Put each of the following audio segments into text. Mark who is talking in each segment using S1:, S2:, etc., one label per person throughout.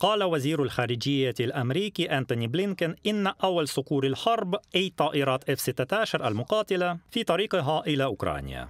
S1: قال وزير الخارجية الأمريكي أنتوني بلينكن إن أول صقور الحرب أي طائرات F-16 المقاتلة في طريقها إلى أوكرانيا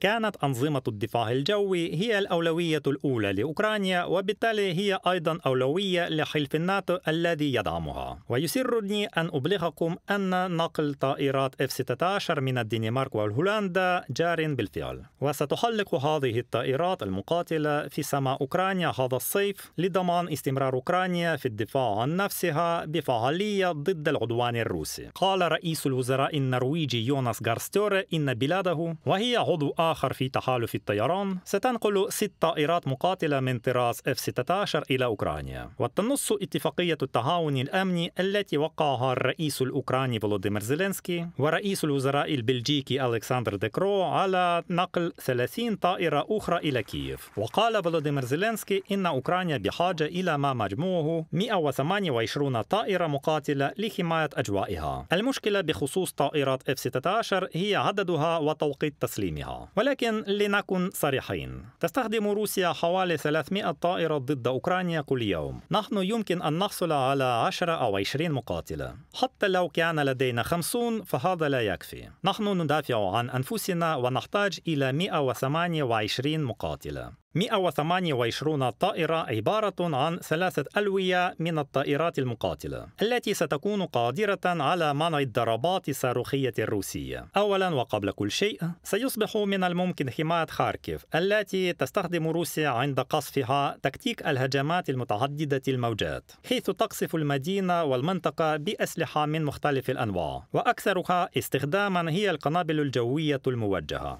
S1: كانت أنظمة الدفاع الجوي هي الأولوية الأولى لأوكرانيا وبالتالي هي أيضا أولوية لحلف الناتو الذي يدعمها ويسرني أن أبلغكم أن نقل طائرات F-16 من الدنمارك والهولندا جار بالفعل وستحلق هذه الطائرات المقاتلة في سماء أوكرانيا هذا الصيف لضمان استمرار أوكرانيا في الدفاع عن نفسها بفعالية ضد العدوان الروسي قال رئيس الوزراء النرويجي يوناس غارستور إن بلاده وهي عضو آخر في تحالف الطيران ستنقل ست طائرات مقاتلة من طراز F-16 إلى أوكرانيا وتنص اتفاقية التعاون الأمني التي وقعها الرئيس الأوكراني فولوديمير زيلينسكي ورئيس الوزراء البلجيكي ألكسندر ديكرو على نقل 30 طائرة أخرى إلى كييف وقال فولوديمير زيلينسكي إن أوكرانيا بحاجة بحاجة إلى ما مجموعه 128 طائرة مقاتلة لحماية أجوائها المشكلة بخصوص طائرات F-16 هي عددها وتوقيت تسليمها ولكن لنكن صريحين تستخدم روسيا حوالي 300 طائرة ضد أوكرانيا كل يوم نحن يمكن أن نحصل على 10 أو 20 مقاتلة حتى لو كان لدينا 50 فهذا لا يكفي نحن ندافع عن أنفسنا ونحتاج إلى 128 مقاتلة 128 طائرة عبارة عن ثلاثة ألوية من الطائرات المقاتلة التي ستكون قادرة على منع الضربات الصاروخية الروسية أولا وقبل كل شيء سيصبح من الممكن حماية خاركيف التي تستخدم روسيا عند قصفها تكتيك الهجمات المتعددة الموجات حيث تقصف المدينة والمنطقة بأسلحة من مختلف الأنواع وأكثرها استخداما هي القنابل الجوية الموجهة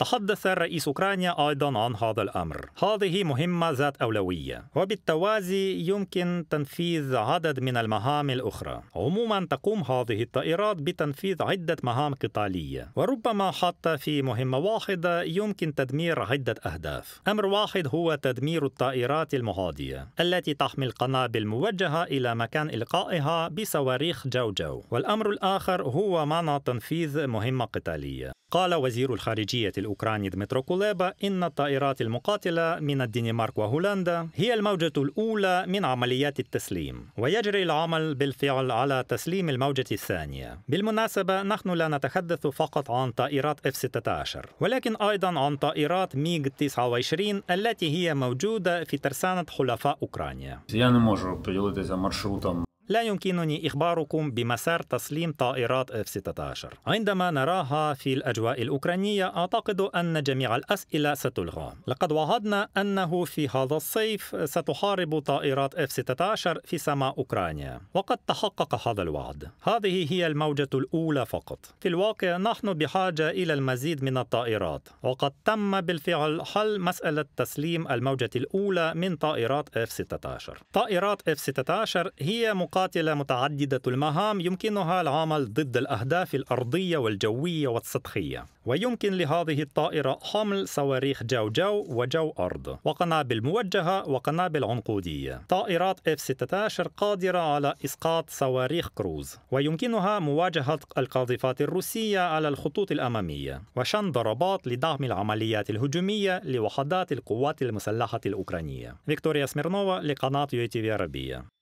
S1: تحدث الرئيس أوكرانيا أيضا عن هذا الأمر هذه مهمة ذات أولوية وبالتوازي يمكن تنفيذ عدد من المهام الأخرى عموما تقوم هذه الطائرات بتنفيذ عدة مهام قتالية وربما حتى في مهمة واحدة يمكن تدمير عدة أهداف أمر واحد هو تدمير الطائرات المهادية التي تحمل قنابل موجهة إلى مكان إلقائها بصواريخ جوجو والأمر الآخر هو معنى تنفيذ مهمة قتالية قال وزير الخارجية الأوكراني دمترو كوليبا إن الطائرات المقاتلة من الدنمارك وهولندا هي الموجة الأولى من عمليات التسليم ويجري العمل بالفعل على تسليم الموجة الثانية بالمناسبة نحن لا نتحدث فقط عن طائرات F-16 ولكن أيضا عن طائرات ميغ 29 التي هي موجودة في ترسانة حلفاء أوكرانيا لا يمكنني إخباركم بمسار تسليم طائرات F-16 عندما نراها في الأجواء الأوكرانية أعتقد أن جميع الأسئلة ستلغى لقد وعدنا أنه في هذا الصيف ستحارب طائرات F-16 في سماء أوكرانيا وقد تحقق هذا الوعد هذه هي الموجة الأولى فقط في الواقع نحن بحاجة إلى المزيد من الطائرات وقد تم بالفعل حل مسألة تسليم الموجة الأولى من طائرات F-16 طائرات F-16 هي مقابلة مقاتلة متعددة المهام يمكنها العمل ضد الأهداف الأرضية والجوية والسطحية ويمكن لهذه الطائرة حمل صواريخ جو جو وجو أرض وقنابل موجهة وقنابل عنقودية طائرات F-16 قادرة على إسقاط صواريخ كروز ويمكنها مواجهة القاذفات الروسية على الخطوط الأمامية وشن ضربات لدعم العمليات الهجومية لوحدات القوات المسلحة الأوكرانية فيكتوريا سميرنوفا لقناة يوتيوب عربية